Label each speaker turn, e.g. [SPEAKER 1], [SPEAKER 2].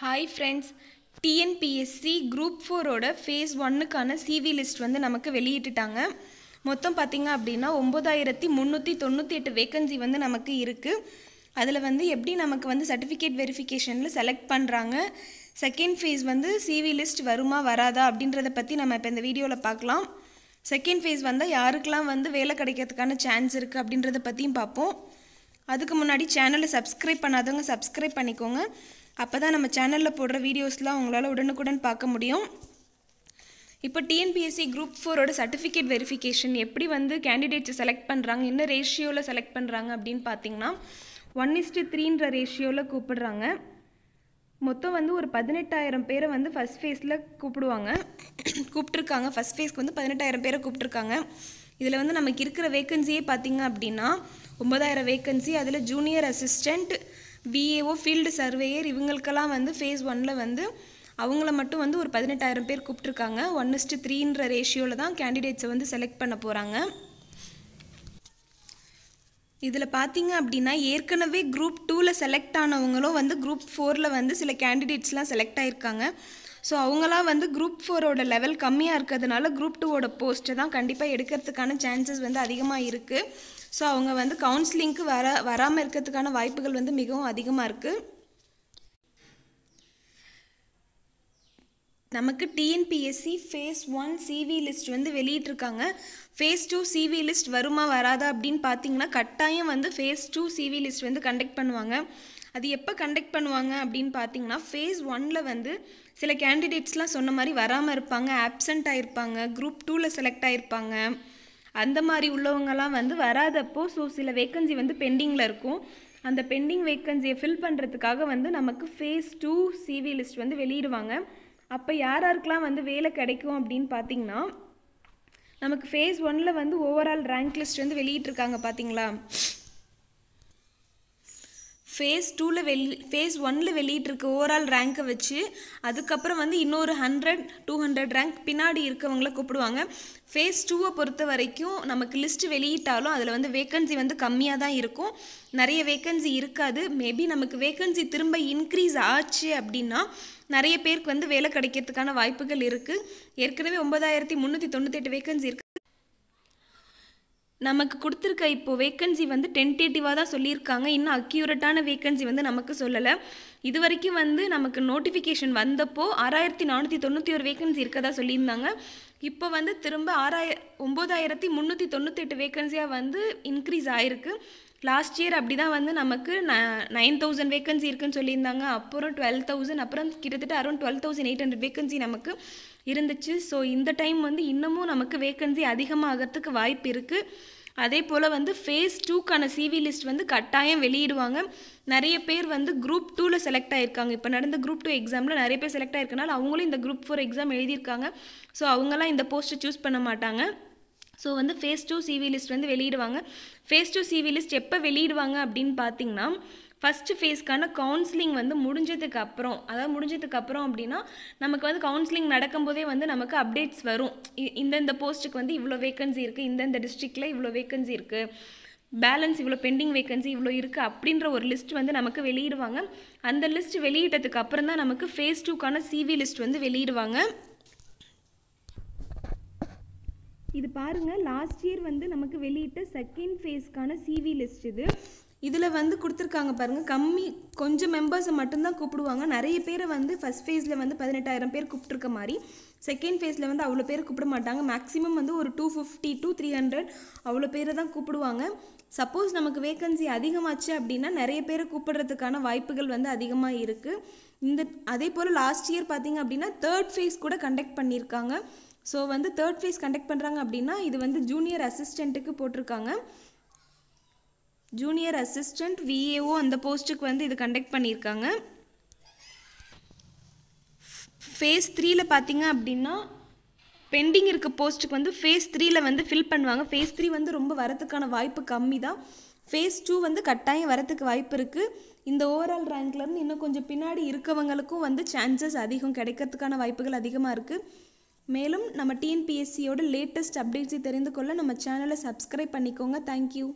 [SPEAKER 1] hi friends TNPSC group ஃபோரோட phase ஒன்னுக்கான CV list வந்து நமக்கு வெளியிட்டுட்டாங்க மொத்தம் பார்த்திங்க அப்படின்னா ஒம்பதாயிரத்தி முந்நூற்றி தொண்ணூற்றி எட்டு வேக்கன்சி வந்து நமக்கு இருக்குது அதில் வந்து எப்படி நமக்கு வந்து சர்டிஃபிகேட் வெரிஃபிகேஷனில் செலக்ட் பண்ணுறாங்க செகண்ட் ஃபேஸ் வந்து சிவி லிஸ்ட் வருமா வராதா அப்படின்றத பற்றி நம்ம இப்போ இந்த வீடியோவில் பார்க்கலாம் செகண்ட் ஃபேஸ் வந்தால் யாருக்கெல்லாம் வந்து வேலை கிடைக்கிறதுக்கான சான்ஸ் இருக்குது அப்படின்றத பற்றியும் பார்ப்போம் அதுக்கு முன்னாடி சேனலை சப்ஸ்கிரைப் பண்ணாதவங்க சப்ஸ்கிரைப் பண்ணிக்கோங்க அப்போ தான் நம்ம சேனலில் போடுற வீடியோஸ்லாம் உங்களால் உடனுக்குடன் பார்க்க முடியும் இப்போ டிஎன்பிஎஸ்சி குரூப் ஃபோரோட சர்டிஃபிகேட் வெரிஃபிகேஷன் எப்படி வந்து கேண்டிடேட்ஸை செலக்ட் பண்ணுறாங்க என்ன ரேஷியோவில் செலக்ட் பண்ணுறாங்க அப்படின்னு பார்த்தீங்கன்னா ஒன் இஸ்டு த்ரீன்ற ரேஷியோவில் கூப்பிடுறாங்க மொத்தம் வந்து ஒரு பதினெட்டாயிரம் பேரை வந்து ஃபஸ்ட் ஃபேஸில் கூப்பிடுவாங்க கூப்பிட்ருக்காங்க ஃபஸ்ட் ஃபேஸ்க்கு வந்து பதினெட்டாயிரம் பேரை கூப்பிட்ருக்காங்க இதில் வந்து நமக்கு இருக்கிற வேக்கன்சியே பார்த்திங்க அப்படின்னா ஒம்பதாயிரம் வேக்கன்சி அதில் junior assistant VAO field surveyor இவங்களுக்கெல்லாம் வந்து ஃபேஸ் ஒனில் வந்து அவங்கள மட்டும் வந்து ஒரு பதினெட்டாயிரம் பேர் கூப்பிட்ருக்காங்க ஒன் இஸ்ட்டு த்ரீன்ற ரேஷியோவில் தான் கேண்டிடேட்ஸை வந்து செலக்ட் பண்ண போகிறாங்க இதில் பார்த்தீங்க அப்படின்னா ஏற்கனவே குரூப் டூவில் செலக்ட் ஆனவங்களும் வந்து குரூப் ஃபோரில் வந்து சில கேண்டிடேட்ஸ்லாம் செலக்ட் ஆகிருக்காங்க ஸோ அவங்களாம் வந்து குரூப் ஃபோரோட லெவல் கம்மியாக இருக்கிறதுனால குரூப் டூவோட போஸ்ட்டை தான் கண்டிப்பாக எடுக்கிறதுக்கான சான்சஸ் வந்து அதிகமாக இருக்குது ஸோ அவங்க வந்து கவுன்சிலிங்க்கு வர வராமல் இருக்கிறதுக்கான வாய்ப்புகள் வந்து மிகவும் அதிகமாக இருக்குது நமக்கு TNPSC phase one CV list வந்து வெளியிட்ருக்காங்க ஃபேஸ் டூ சிவி லிஸ்ட் வருமா வராதா அப்படின்னு பார்த்தீங்கன்னா கட்டாயம் வந்து ஃபேஸ் டூ சிவி லிஸ்ட் வந்து கண்டக்ட் பண்ணுவாங்க அது எப்போ கண்டக்ட் பண்ணுவாங்க அப்படின்னு பார்த்தீங்கன்னா ஃபேஸ் ஒனில் வந்து சில கேண்டிடேட்ஸ்லாம் சொன்ன மாதிரி வராமல் இருப்பாங்க ஆப்சண்ட் ஆகிருப்பாங்க குரூப் டூவில் செலக்ட் ஆகிருப்பாங்க அந்த மாதிரி உள்ளவங்கலாம் வந்து வராதப்போ ஸோ சில வேக்கன்சி வந்து பெண்டிங்கில் இருக்கும் அந்த பெண்டிங் வேக்கன்சியை ஃபில் பண்ணுறதுக்காக வந்து நமக்கு ஃபேஸ் டூ சிவி லிஸ்ட் வந்து வெளியிடுவாங்க அப்போ யார் யாருக்கெலாம் வந்து வேலை கிடைக்கும் அப்படின்னு பார்த்தீங்கன்னா நமக்கு ஃபேஸ் ஒனில் வந்து ஓவரால் ரேங்க் லிஸ்ட் வந்து வெளியிட்டிருக்காங்க பார்த்தீங்களா ஃபேஸ் டூவில் வெளி ஃபேஸ் ஒன்னில் வெளியிட்டிருக்க ஓவரால் ரேங்க்கை வச்சு அதுக்கப்புறம் வந்து இன்னொரு ஹண்ட்ரட் டூ ஹண்ட்ரட் ரேங்க் பின்னாடி இருக்கவங்கள கூப்பிடுவாங்க ஃபேஸ் டூவை பொறுத்த வரைக்கும் நமக்கு லிஸ்ட்டு வெளியிட்டாலும் அதில் வந்து வேக்கன்சி வந்து கம்மியாக தான் இருக்கும் நிறைய வேக்கன்சி இருக்காது மேபி நமக்கு வேக்கன்சி திரும்ப இன்க்ரீஸ் ஆச்சு அப்படின்னா நிறைய பேருக்கு வந்து வேலை கிடைக்கிறதுக்கான வாய்ப்புகள் இருக்குது ஏற்கனவே ஒன்பதாயிரத்தி முந்நூற்றி தொண்ணூத்தெட்டு வேக்கன்சி இருக்குது நமக்கு கொடுத்துருக்க இப்போது வேக்கன்சி வந்து டென்டேட்டிவாக தான் சொல்லியிருக்காங்க இன்னும் அக்யூரட்டான வேக்கன்சி வந்து நமக்கு சொல்லலை இது வரைக்கும் வந்து நமக்கு நோட்டிஃபிகேஷன் வந்தப்போ ஆறாயிரத்தி நானூற்றி தொண்ணூற்றி ஒரு வேக்கன்சி இருக்கதா சொல்லியிருந்தாங்க இப்போ வந்து திரும்ப ஆறாய ஒம்பதாயிரத்தி முந்நூற்றி தொண்ணூற்றி வேக்கன்சியாக வந்து இன்க்ரீஸ் ஆகிருக்கு லாஸ்ட் இயர் அப்படி தான் வந்து நமக்கு ந நைன் தௌசண்ட் வேக்கன்சி இருக்குன்னு சொல்லியிருந்தாங்க அப்புறம் டுவெல் தௌசண்ட் அப்புறம் கிட்டத்தட்ட around twelve thousand eight hundred vacancy நமக்கு இருந்துச்சு ஸோ இந்த டைம் வந்து இன்னமும் நமக்கு வேக்கன்சி அதிகமாகிறதுக்கு வாய்ப்பு இருக்குது அதே போல் வந்து ஃபேஸ் டூக்கான சிவி லிஸ்ட் வந்து கட்டாயம் வெளியிடுவாங்க நிறைய பேர் வந்து குரூப் டூவில் செலக்ட் ஆகியிருக்காங்க இப்போ நடந்த குரூப் டூ எக்ஸாமில் நிறைய பேர் செலக்ட் ஆகிருக்கனால அவங்களும் இந்த குரூப் ஃபோர் எக்ஸாம் எழுதியிருக்காங்க ஸோ அவங்களாம் இந்த போஸ்ட்டை சூஸ் பண்ண மாட்டாங்க ஸோ வந்து ஃபேஸ் டூ சிவி லிஸ்ட் வந்து வெளியிடுவாங்க ஃபேஸ் டூ சிவி லிஸ்ட் எப்போ வெளியிடுவாங்க அப்படின்னு பார்த்தீங்கன்னா ஃபஸ்ட்டு ஃபேஸ்க்கான கவுன்சிலிங் வந்து முடிஞ்சதுக்கு அப்புறம் அதாவது முடிஞ்சதுக்கு அப்புறம் அப்படின்னா நமக்கு வந்து கவுன்சிலிங் நடக்கும்போதே வந்து நமக்கு அப்டேட்ஸ் வரும் இந்தந்த போஸ்ட்டுக்கு வந்து இவ்வளோ வேக்கன்சி இருக்குது இந்தந்த டிஸ்ட்ரிக்டில் இவ்வளோ வேக்கன்சி இருக்குது பேலன்ஸ் இவ்வளோ பெண்டிங் வேக்கன்சி இவ்வளோ இருக்குது அப்படின்ற ஒரு லிஸ்ட் வந்து நமக்கு வெளியிடுவாங்க அந்த லிஸ்ட் வெளியிட்டதுக்கு அப்புறம் தான் நமக்கு ஃபேஸ் டூக்கான சிவி லிஸ்ட் வந்து வெளியிடுவாங்க இது பாருங்கள் லாஸ்ட் இயர் வந்து நமக்கு வெளியிட்ட செகண்ட் ஃபேஸ்க்கான சிவி லிஸ்ட் இது இதில் வந்து கொடுத்துருக்காங்க பாருங்கள் கம்மி கொஞ்சம் மெம்பர்ஸை மட்டும்தான் கூப்பிடுவாங்க நிறைய பேரை வந்து ஃபஸ்ட் ஃபேஸில் வந்து பதினெட்டாயிரம் பேர் கூப்பிட்ருக்க மாதிரி செகண்ட் ஃபேஸில் வந்து அவ்வளோ பேர் கூப்பிட மாட்டாங்க மேக்ஸிமம் வந்து ஒரு two fifty two three hundred அவ்வளோ பேரை தான் கூப்பிடுவாங்க சப்போஸ் நமக்கு வேக்கன்சி அதிகமாச்சு அப்படின்னா நிறைய பேரை கூப்பிடுறதுக்கான வாய்ப்புகள் வந்து அதிகமாக இருக்குது இந்த அதே போல் லாஸ்ட் இயர் பார்த்திங்க அப்படின்னா தேர்ட் ஃபேஸ் கூட கண்டக்ட் பண்ணியிருக்காங்க ஸோ வந்து தேர்ட் ஃபேஸ் கண்டக்ட் பண்ணுறாங்க அப்படின்னா இது வந்து ஜூனியர் அசிஸ்டண்ட்டுக்கு போட்டிருக்காங்க ஜூனியர் அசிஸ்டண்ட் விஏஓ அந்த போஸ்ட்டுக்கு வந்து இது கண்டக்ட் பண்ணியிருக்காங்க ஃபேஸ் த்ரீல பார்த்தீங்க அப்படின்னா பெண்டிங் இருக்க போஸ்ட்டுக்கு வந்து ஃபேஸ் த்ரீல வந்து ஃபில் பண்ணுவாங்க ஃபேஸ் த்ரீ வந்து ரொம்ப வரத்துக்கான வாய்ப்பு கம்மி தான் ஃபேஸ் டூ வந்து கட்டாயம் வரத்துக்கு வாய்ப்பு இருக்குது இந்த ஓவரால் ரேங்க்லேருந்து இன்னும் கொஞ்சம் பின்னாடி இருக்கவங்களுக்கும் வந்து சான்சஸ் அதிகம் கிடைக்கிறதுக்கான வாய்ப்புகள் அதிகமாக இருக்குது மேலும் நம்ம டிஎன்பிஎஸ்சியோட லேட்டஸ்ட் அப்டேட்ஸை தெரிந்து கொள்ள நம்ம சேனலை சப்ஸ்கிரைப் பண்ணிக்கோங்க தேங்க்யூ